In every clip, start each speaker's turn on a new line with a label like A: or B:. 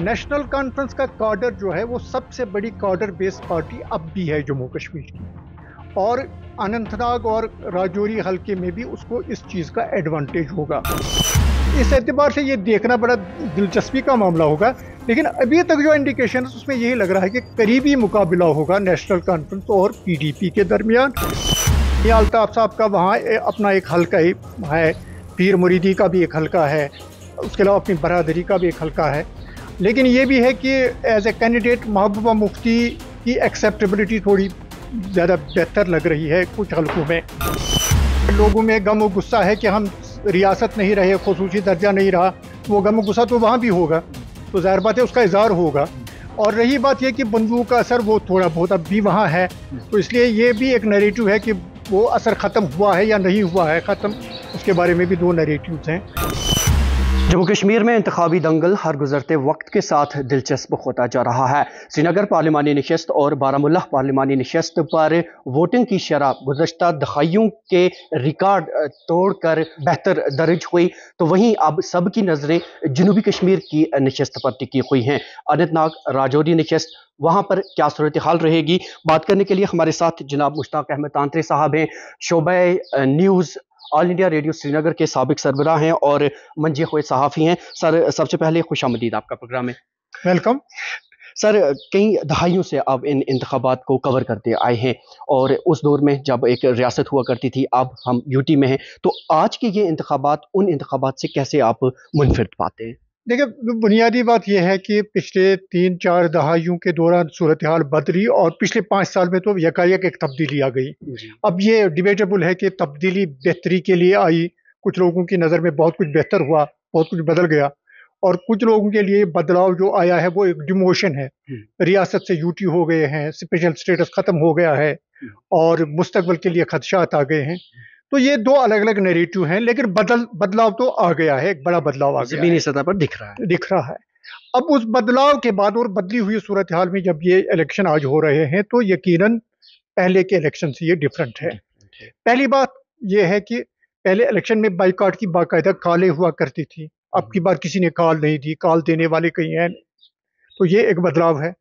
A: National conference का कॉर्डर जो है वो सबसे बड़ी कॉर्डर बेस्ड पार्टी अब भी है जम्मू कश्मीर की और अनंतनाग और राजौरी हल्के में भी उसको इस चीज़ का एडवांटेज होगा इस एतबार से ये देखना बड़ा दिलचस्पी का मामला होगा लेकिन अभी तक जो इंडिकेशन है उसमें यही लग रहा है कि करीबी मुकाबला होगा नेशनल कॉन्फ्रेंस और पीडीपी के दरमियान ये अल्ताफ साहब का वहाँ अपना एक हल्का ही है पीर मुरीदी का भी एक हल्का है उसके अलावा अपनी बरदरी का भी एक हल्का है लेकिन ये भी है कि एज ए कैंडिडेट महबूबा मुफ्ती की एक्सेप्टेबिलिटी थोड़ी ज़्यादा बेहतर लग रही है कुछ हलकों में लोगों में गम व गुस्सा है कि हम रियासत नहीं रहे खसूसी दर्जा नहीं रहा वो गम गुस्सा तो वहाँ भी होगा तो ज़ाहिर बात है उसका इजहार होगा और रही बात यह कि बंदूक का असर वो थोड़ा बहुत अब भी वहाँ है तो इसलिए ये भी एक नरेटिव है कि वो असर ख़त्म हुआ है या नहीं हुआ है ख़त्म उसके बारे में भी दो नरेटिव हैं
B: जम्मू कश्मीर में इंतबी दंगल हर गुजरते वक्त के साथ दिलचस्प होता जा रहा है श्रीनगर पार्लिमानी नशस्त और बारामुल्ला पार्लिमानी नशस्त पर वोटिंग की शरह गुजशत दहाइयों के रिकॉर्ड तोड़कर बेहतर दर्ज हुई तो वहीं अब सबकी नज़रें जनूबी कश्मीर की नशस्त पर टिकी हुई हैं अनंतनाग राजौरी नशस्त वहाँ पर क्या सूरत हाल रहेगी बात करने के लिए हमारे साथ जनाब मुश्ताक अहमद तांत्रे साहब हैं शोबे news All India Radio Srinagar के सबक सरबरा हैं और मंजे खुए सहाफ़ी हैं सर सबसे पहले खुश आमदीद आपका प्रोग्राम है वेलकम सर कई दहाइयों से आप इन इंतबात को कवर करते आए हैं और उस दौर में जब एक रियासत हुआ करती थी अब हम यूटी में हैं तो आज के ये इंतबात उन इंतबात से कैसे आप मुनफरद पाते हैं
A: देखिए बुनियादी बात यह है कि पिछले तीन चार दहाइयों के दौरान सूरत हाल बदली और पिछले पाँच साल में तो यकायक एक तब्दीली आ गई अब ये डिबेटेबल है कि तब्दीली बेहतरी के लिए आई कुछ लोगों की नज़र में बहुत कुछ बेहतर हुआ बहुत कुछ बदल गया और कुछ लोगों के लिए बदलाव जो आया है वो एक डिमोशन है रियासत से यूटी हो गए हैं स्पेशल स्टेटस ख़त्म हो गया है और मुस्तबल के लिए खदशात आ गए हैं तो ये दो अलग अलग नेरेटिव हैं लेकिन बदल बदलाव तो आ गया है एक बड़ा बदलाव आ गया सतह पर दिख रहा है दिख रहा है अब उस बदलाव के बाद और बदली हुई सूरत हाल में जब ये इलेक्शन आज हो रहे हैं तो यकीनन पहले के इलेक्शन से ये डिफरेंट है पहली बात यह है कि पहले इलेक्शन में बाइकाट की बाकायदा काले हुआ करती थी अब की बार किसी ने काल नहीं दी काल देने वाले कहीं हैं तो ये एक बदलाव है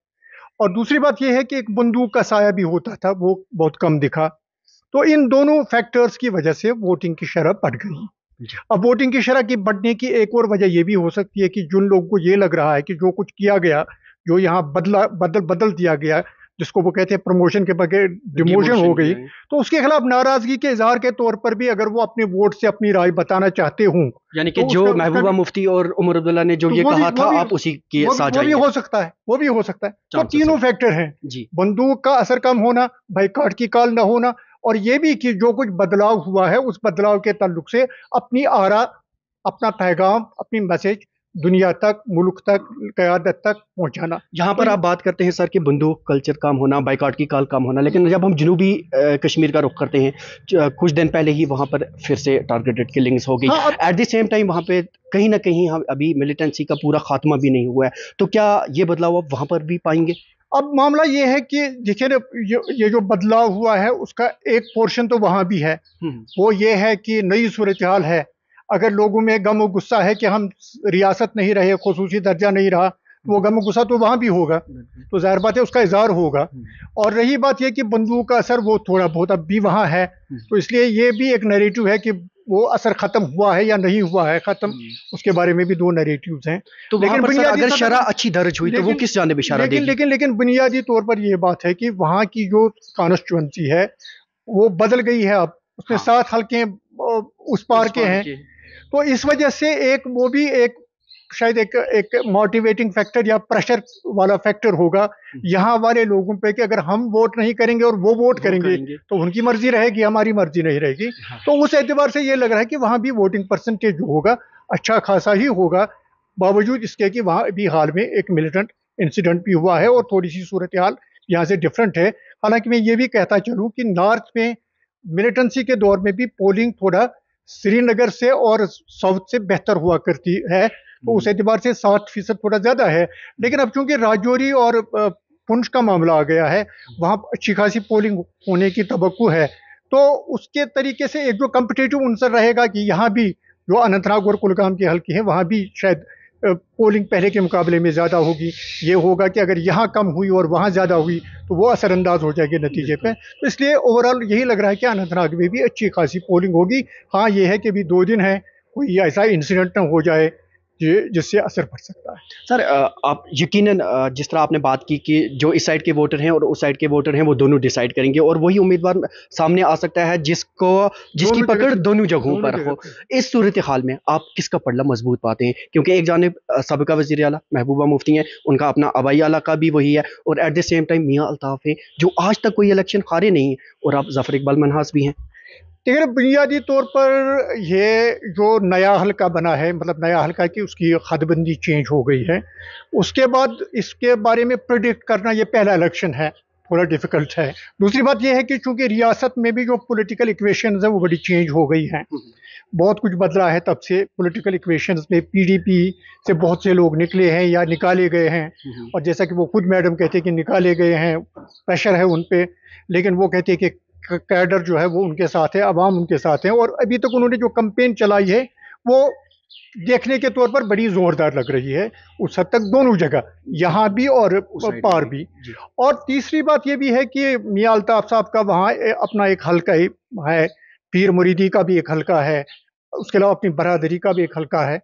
A: और दूसरी बात यह है कि एक बंदूक का साया भी होता था वो बहुत कम दिखा तो इन दोनों फैक्टर्स की वजह से वोटिंग की शरह बढ़ गई अब वोटिंग की शरह की बढ़ने की एक और वजह यह भी हो सकती है कि जिन लोगों को ये लग रहा है कि जो कुछ किया गया जो यहाँ बदला बदल बदल दिया गया जिसको वो कहते हैं प्रमोशन के बगैर डिमोशन हो गई तो उसके खिलाफ नाराजगी के इजहार के तौर पर भी अगर वो अपने वोट से अपनी राय बताना चाहते हूँ यानी कि तो जो महबूबा
B: मुफ्ती और उमर अब्दुल्ला ने जो तो ये कहा था आप उसी के साथ वो भी
A: हो सकता है वो भी हो सकता है तो, तो तीनों फैक्टर हैं बंदूक का असर कम होना काट की काल ना होना और ये भी कि जो कुछ बदलाव हुआ है उस बदलाव के तल्लुक से अपनी आरा अपना पैगाम अपनी मैसेज दुनिया तक मुल्क तक क्यादत तक पहुंचाना
B: यहाँ पर आप बात करते हैं सर कि बंदूक कल्चर काम होना बाइकाट की काल काम होना लेकिन जब हम जनूबी कश्मीर का रुख करते हैं कुछ दिन पहले ही वहाँ पर फिर से टारगेटेड किलिंग्स हो गई एट द सेम टाइम वहाँ पे कहीं ना कहीं हम अभी मिलिटेंसी का पूरा खात्मा भी नहीं हुआ है तो क्या ये बदलाव आप वहाँ पर भी पाएंगे अब मामला ये है कि देखिए ये, ये जो
A: बदलाव हुआ है उसका एक पोर्शन तो वहाँ भी है हम्म। वो ये है कि नई सूरत हाल है अगर लोगों में गम व गुस्सा है कि हम रियासत नहीं रहे खसूसी दर्जा नहीं रहा तो वो गम गुस्सा तो वहाँ भी होगा तो जाहिर बात है उसका इजहार होगा हम्म। और रही बात यह कि बंदूक का असर वो थोड़ा बहुत अब भी वहाँ है हम्म। तो इसलिए ये भी एक नरेटिव है कि वो असर खत्म हुआ है या नहीं हुआ है खत्म उसके बारे में भी दो नरेटिव हैं तो लेकिन बुनियादी अगर शरा अच्छी दर्ज हुई तो वो किस जानब इशारा लेकिन लेकिन लेकिन बुनियादी तौर पर यह बात है कि वहाँ की जो कॉन्स्टिट्यूंसी है वो बदल गई है अब उसमें हाँ। सात हल्के उस पार के हैं तो इस वजह से एक वो भी एक शायद एक एक मोटिवेटिंग फैक्टर या प्रेशर वाला फैक्टर होगा हम्म। यहाँ वाले लोगों पे कि अगर हम वोट नहीं करेंगे और वो वोट करेंगे, करेंगे तो उनकी मर्जी रहेगी हमारी मर्जी नहीं रहेगी हाँ। तो उस एतबार से ये लग रहा है कि वहाँ भी वोटिंग परसेंटेज जो होगा अच्छा खासा ही होगा बावजूद इसके कि वहाँ भी हाल में एक मिलिटेंट इंसिडेंट भी हुआ है और थोड़ी सी सूरत हाल यहाँ से डिफरेंट है हालांकि मैं ये भी कहता चलूँ कि नॉर्थ में मिलिटेंसी के दौर में भी पोलिंग थोड़ा श्रीनगर से और साउथ से बेहतर हुआ करती है तो उस हम्म। एतबार से सात फीसद थोड़ा ज़्यादा है लेकिन अब चूंकि राजौरी और पुंछ का मामला आ गया है वहाँ अच्छी खासी पोलिंग होने की तो है तो उसके तरीके से एक जो कम्पटेटिव अंसर रहेगा कि यहाँ भी जो अनंतनाग और कुलगाम के हल्के हैं वहाँ भी शायद पोलिंग पहले के मुकाबले में ज़्यादा होगी ये होगा कि अगर यहाँ कम हुई और वहाँ ज़्यादा हुई तो वो असरअंदाज हो जाएगी नतीजे पे तो इसलिए ओवरऑल यही लग रहा है कि अनंतनाग में भी अच्छी खासी पोलिंग होगी हाँ ये है कि अभी दो दिन है कोई ऐसा इंसिडेंट ना हो जाए ये जिससे असर पड़ सकता है
B: सर आप यकीनन जिस तरह आपने बात की कि जो इस साइड के वोटर हैं और उस साइड के वोटर हैं वो दोनों डिसाइड करेंगे और वही उम्मीदवार सामने आ सकता है जिसको जिसकी पकड़ दोनों जगहों पर हो इस सूरत हाल में आप किसका पड़ला मजबूत पाते हैं क्योंकि एक जानब सबका वजीर अला महबूबा मुफ्ती हैं उनका अपना आबाई इलाका भी वही है और एट द सेम टाइम मियाँ अल्ताफ़ हैं जो आज तक कोई इलेक्शन हारे नहीं है और आप जफ़र इकबाल मनहास भी हैं लेकिन बुनियादी तौर पर ये
A: जो नया हलका बना है मतलब नया हलका की उसकी खदबंदी चेंज हो गई है उसके बाद इसके बारे में प्रडिक्ट करना ये पहला इलेक्शन है थोड़ा डिफ़िकल्ट है दूसरी बात यह है कि चूंकि रियासत में भी जो पॉलिटिकल इक्वेशन है वो बड़ी चेंज हो गई हैं हम्म। बहुत कुछ बदला है तब से पॉलिटिकल इक्वेशन में पीडीपी से बहुत से लोग निकले हैं या निकाले गए हैं हम्म। और जैसा कि वो खुद मैडम कहते हैं कि निकाले गए हैं प्रेशर है उन पर लेकिन वो कहते हैं कि कैडर जो है वो उनके साथ है आवाम उनके साथ हैं और अभी तक उन्होंने जो कंपेन चलाई है वो देखने के तौर पर बड़ी ज़ोरदार लग रही है उस हद तक दोनों जगह यहाँ भी और पार भी और तीसरी बात ये भी है कि मियाँ अलताफ़ साहब का वहाँ अपना एक हल्का ही है पीर मुरीदी का भी एक हल्का है उसके अलावा अपनी बरदरी का भी एक हल्का है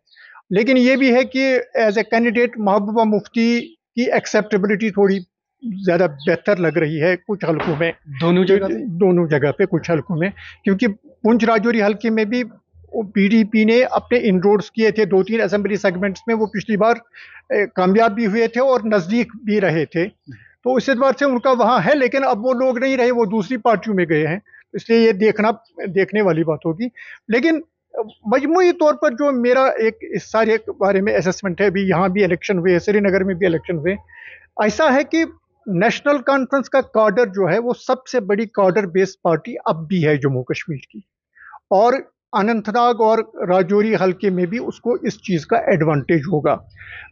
A: लेकिन ये भी है कि एज ए कैंडिडेट महबूबा मुफ्ती की एक्सेप्टेबिलिटी थोड़ी ज़्यादा बेहतर लग रही है कुछ हलकों में दोनों जगह दोनों जगह पे कुछ हलकों में क्योंकि पुंछ राजौरी हल्के में भी पीडीपी ने अपने इनरोड्स किए थे दो तीन असेंबली सेगमेंट्स में वो पिछली बार कामयाब भी हुए थे और नज़दीक भी रहे थे तो इस एतबार से उनका वहाँ है लेकिन अब वो लोग नहीं रहे वो दूसरी पार्टियों में गए हैं इसलिए ये देखना देखने वाली बात होगी लेकिन मजमू तौर पर जो मेरा एक इस सारे बारे में असेसमेंट है अभी यहाँ भी इलेक्शन हुए श्रीनगर में भी इलेक्शन हुए ऐसा है कि नेशनल कॉन्फ्रेंस का कॉर्डर जो है वो सबसे बड़ी कॉर्डर बेस्ड पार्टी अब भी है जम्मू कश्मीर की और अनंतनाग और राजौरी हल्के में भी उसको इस चीज़ का एडवांटेज होगा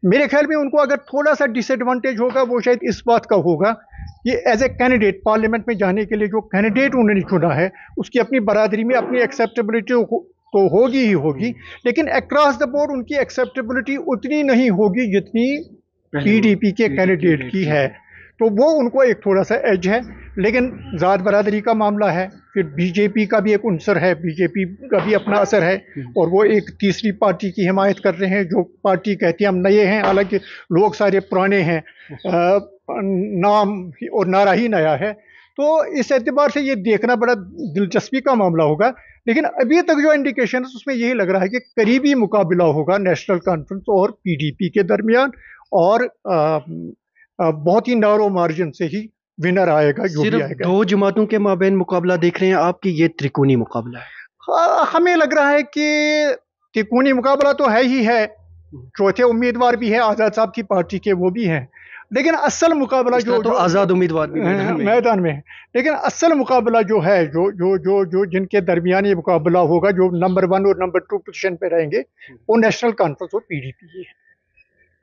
A: मेरे ख्याल में उनको अगर थोड़ा सा डिसएडवांटेज होगा वो शायद इस बात का होगा कि एज ए कैंडिडेट पार्लियामेंट में जाने के लिए जो कैंडिडेट उन्होंने चुना है उसकी अपनी बरादरी में अपनी एक्सेप्टेबिलिटी तो होगी ही होगी लेकिन अक्रॉस द बोर्ड उनकी एक्सेप्टेबिलिटी उतनी नहीं होगी जितनी पीडीपी के कैंडिडेट की है तो वो उनको एक थोड़ा सा एज है लेकिन ज़ात बरदरी का मामला है फिर बीजेपी का भी एक अनसर है बीजेपी का भी अपना असर है हम्म। और वो एक तीसरी पार्टी की हिमायत कर रहे हैं जो पार्टी कहती है हम नए हैं हालांकि लोग सारे पुराने हैं नाम और नारा ही नया है तो इस एतबार से ये देखना बड़ा दिलचस्पी का मामला होगा लेकिन अभी तक जो इंडिकेशन है उसमें यही लग रहा है कि करीबी मुकाबला होगा नेशनल कॉन्फ्रेंस और पीडीपी के दरमियान और आ, बहुत ही नारो मार्जिन से ही विनर आएगा भी आएगा दो
B: जमातों के माबेन मुकाबला देख रहे हैं आपकी ये त्रिकोणी मुकाबला है
A: हमें लग रहा है कि त्रिकोणी मुकाबला तो है ही है चौथे उम्मीदवार भी है आज़ाद साहब की पार्टी के वो भी हैं लेकिन असल मुकाबला जो तो आज़ाद उम्मीदवार मैदान में है लेकिन असल मुकाबला जो है जो जो जो जो जिनके ये मुकाबला होगा जो नंबर वन और नंबर टू पोजिशन
B: पे रहेंगे हम्म। वो नेशनल कॉन्फ्रेंस और पी डी पी है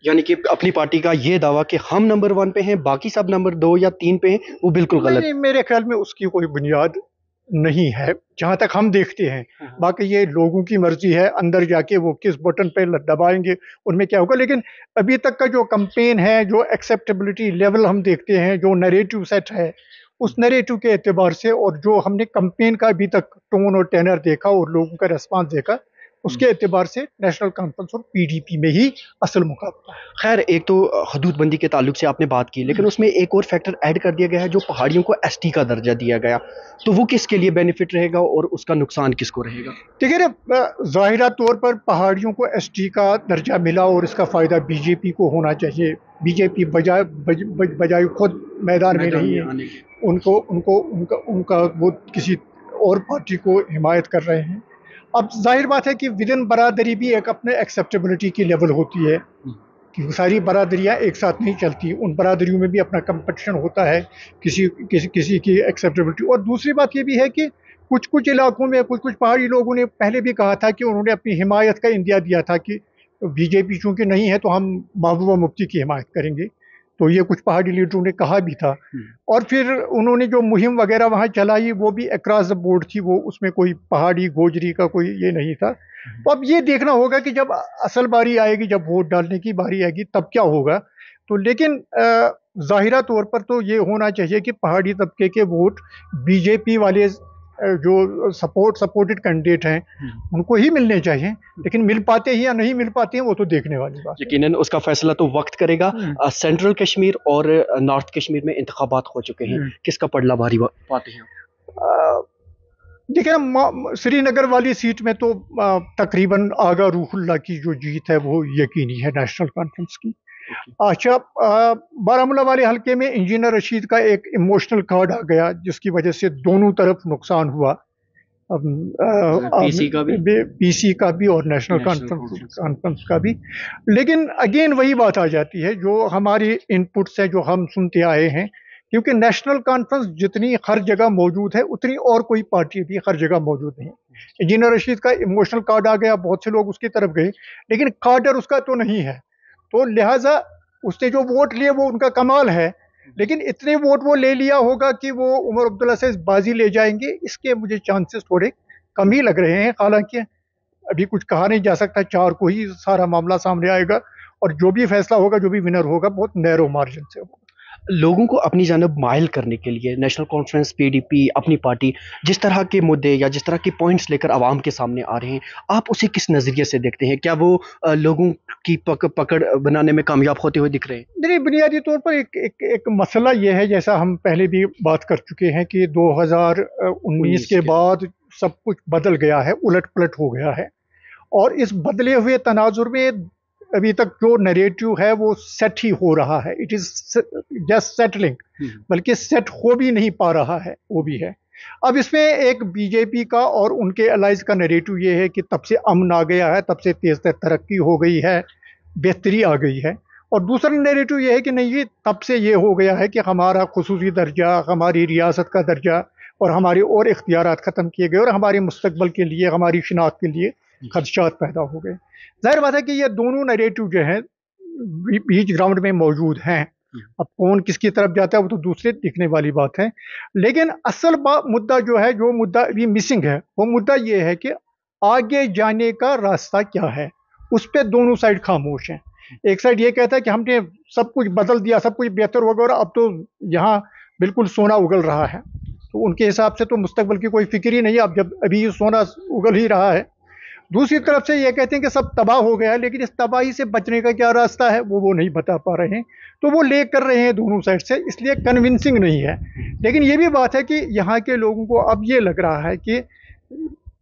B: यानी कि अपनी पार्टी का ये दावा कि हम नंबर वन पे हैं बाकी सब नंबर दो या तीन पे हैं वो बिल्कुल गलत है
A: मेरे ख्याल में उसकी कोई बुनियाद नहीं है जहाँ तक हम देखते हैं हाँ, हाँ। बाकी ये लोगों की मर्जी है अंदर जाके वो किस बटन पे दबाएंगे उनमें क्या होगा लेकिन अभी तक का जो कंपेन है जो एक्सेप्टेबिलिटी लेवल हम देखते हैं जो नरेटिव सेट है उस नरेटिव के एतबार से और जो हमने कंपेन का अभी तक टोन और टेनर देखा और लोगों का रेस्पॉन्स देखा
B: उसके अतबार से नेशनल कॉन्फ्रेंस और पीडीपी में ही असल मुकाबला खैर एक तो हदूद बंदी के ताल्लुक से आपने बात की लेकिन हम्म। उसमें एक और फैक्टर ऐड कर दिया गया है जो पहाड़ियों को एसटी का दर्जा दिया गया तो वो किसके लिए बेनिफिट रहेगा और उसका नुकसान किसको रहेगा देखिए ना ज़ाहिरा
A: तौर पर पहाड़ियों को एस का दर्जा मिला और इसका फ़ायदा बीजेपी को होना चाहिए बीजेपी बजाय पी बज, बजाय खुद मैदान में नहीं है उनको उनको उनका उनका वो किसी और पार्टी को हिमायत कर रहे हैं अब जाहिर बात है कि इन बरदरी भी एक अपने एक्सेप्टेबिलिटी की लेवल होती है हम्म। कि वो सारी बरदरियाँ एक साथ नहीं चलती उन बरदरियों में भी अपना कंपटीशन होता है किसी किसी किसी की एक्सेप्टेबिलिटी और दूसरी बात ये भी है कि कुछ कुछ इलाकों में कुछ कुछ पहाड़ी लोगों ने पहले भी कहा था कि उन्होंने अपनी हिमायत का इंदिया दिया था कि बीजेपी चूँकि नहीं है तो हम महबूबा मुफ्ती की हिमायत करेंगे तो ये कुछ पहाड़ी लीडरों ने कहा भी था हम्म। और फिर उन्होंने जो मुहिम वगैरह वहाँ चलाई वो भी अक्रॉस द बोर्ड थी वो उसमें कोई पहाड़ी गोजरी का कोई ये नहीं था तो अब ये देखना होगा कि जब असल बारी आएगी जब वोट डालने की बारी आएगी तब क्या होगा तो लेकिन ज़ाहिरा तौर पर तो ये होना चाहिए कि पहाड़ी तबके के वोट बीजेपी वाले जो सपोर्ट सपोर्टेड कैंडिडेट हैं हम्म। उनको ही मिलने चाहिए हम्म। लेकिन मिल पाते हैं या नहीं मिल पाते हैं वो तो देखने वाली
B: बात यकीन उसका फैसला तो वक्त करेगा सेंट्रल हम्म। कश्मीर और नॉर्थ कश्मीर में इंतबात हो चुके हैं किसका पड़ला भारी पाते हैं
A: देखिए ना श्रीनगर वाली सीट में तो तकरीबन आगा रूहुल्ला की जो जीत है वो यकीनी है नेशनल कॉन्फ्रेंस की अच्छा बारामूला वाले हलके में इंजीनियर रशीद का एक इमोशनल कार्ड आ गया जिसकी वजह से दोनों तरफ नुकसान हुआ अच्छा, पीसी का भी पीसी का भी और नेशनल कॉन्फ्रेंस कॉन्फ्रेंस का भी लेकिन अगेन वही बात आ जाती है जो हमारी इनपुट्स है जो हम सुनते आए हैं क्योंकि नेशनल कॉन्फ्रेंस जितनी हर जगह मौजूद है उतनी और कोई पार्टी भी हर जगह मौजूद नहीं इंजीनियर रशीद का इमोशनल कार्ड आ गया बहुत से लोग उसकी तरफ गए लेकिन कार्डर उसका तो नहीं है तो लिहाजा उसने जो वोट लिए वो उनका कमाल है लेकिन इतने वोट वो ले लिया होगा कि वो उमर अब्दुल्ला से बाजी ले जाएंगे इसके मुझे चांसेस थोड़े कम ही लग रहे हैं हालांकि अभी कुछ कहा नहीं जा सकता चार को ही सारा मामला सामने आएगा और जो भी फैसला होगा जो भी विनर होगा बहुत नैरो मार्जिन से होगा
B: लोगों को अपनी जानब मायल करने के लिए नेशनल कॉन्फ्रेंस पीडीपी अपनी पार्टी जिस तरह के मुद्दे या जिस तरह के पॉइंट्स लेकर आवाम के सामने आ रहे हैं आप उसे किस नज़रिए से देखते हैं क्या वो लोगों की पक, पकड़ बनाने में कामयाब होते हुए दिख रहे हैं
A: नहीं बुनियादी तौर पर एक एक एक मसला यह है जैसा हम पहले भी बात कर चुके हैं कि 2019 के, के बाद सब कुछ बदल गया है उलट पलट हो गया है और इस बदले हुए तनाजुर में अभी तक जो नरेटिव है वो सेट ही हो रहा है इट इज़ जस्ट सेटलिंग बल्कि सेट हो भी नहीं पा रहा है वो भी है अब इसमें एक बीजेपी का और उनके अलाइज का नरेटिव ये है कि तब से अमन आ गया है तब से तेज़ तर तरक्की हो गई है बेहतरी आ गई है और दूसरा नरेटिव ये है कि नहीं ये तब से ये हो गया है कि हमारा खसूसी दर्जा हमारी रियासत का दर्जा और हमारे और इख्तियार ख़त्म किए गए और हमारे मुस्तबल के लिए हमारी शिनाख्त के लिए खदशात पैदा हो गए जाहिर बात है कि ये दोनों नेरेटिव जो हैं बीच ग्राउंड में मौजूद हैं हम्म। अब कौन किसकी तरफ जाता है वो तो दूसरे दिखने वाली बात है लेकिन असल मुद्दा जो है जो मुद्दा अभी मिसिंग है वो मुद्दा ये है कि आगे जाने का रास्ता क्या है उस पर दोनों साइड खामोश हैं एक साइड ये कहता है कि हमने सब कुछ बदल दिया सब कुछ बेहतर हो गया और अब तो यहाँ बिल्कुल सोना उगल रहा है तो उनके हिसाब से तो मुस्तबल की कोई फिक्र ही नहीं है अब जब अभी सोना उगल ही रहा है दूसरी तरफ से ये कहते हैं कि सब तबाह हो गया लेकिन इस तबाही से बचने का क्या रास्ता है वो वो नहीं बता पा रहे हैं तो वो ले कर रहे हैं दोनों साइड से इसलिए कन्विंसिंग नहीं है लेकिन ये भी बात है कि यहाँ के लोगों को अब ये लग रहा है कि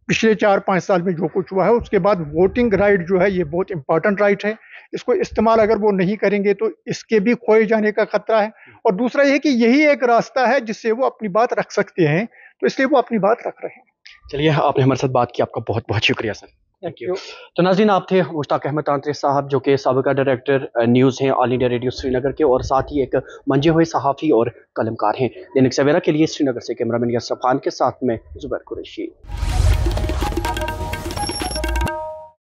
A: पिछले चार पाँच साल में जो कुछ हुआ है उसके बाद वोटिंग राइट जो है ये बहुत इंपॉर्टेंट राइट है इसको इस्तेमाल अगर वो नहीं करेंगे तो इसके भी खोए जाने का खतरा है और दूसरा ये कि यही एक रास्ता है जिससे वो अपनी बात रख सकते हैं
B: तो इसलिए वो अपनी बात रख रहे हैं चलिए आपने हमारे साथ बात की आपका बहुत बहुत शुक्रिया सर थैंक यू तो नाजीन आप थे मुश्ताक अहमद तांत्रे साहब जो कि सबका डायरेक्टर न्यूज़ हैं ऑल इंडिया रेडियो श्रीनगर के और साथ ही एक मंजे हुए सहाफ़ी और कलमकार हैं दैनिक सवेरा के लिए श्रीनगर से कैमरामैन यासफान के साथ में जुबैर कुरैशी